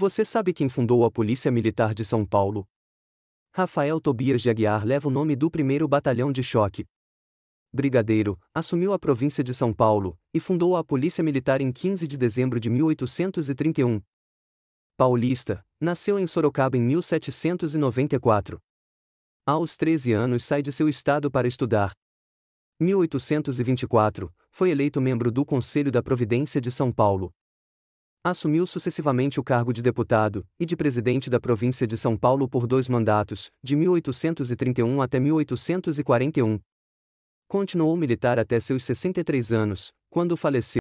Você sabe quem fundou a Polícia Militar de São Paulo? Rafael Tobias de Aguiar leva o nome do primeiro batalhão de choque. Brigadeiro, assumiu a província de São Paulo e fundou a Polícia Militar em 15 de dezembro de 1831. Paulista, nasceu em Sorocaba em 1794. Aos 13 anos sai de seu estado para estudar. 1824, foi eleito membro do Conselho da Providência de São Paulo. Assumiu sucessivamente o cargo de deputado e de presidente da província de São Paulo por dois mandatos, de 1831 até 1841. Continuou militar até seus 63 anos, quando faleceu.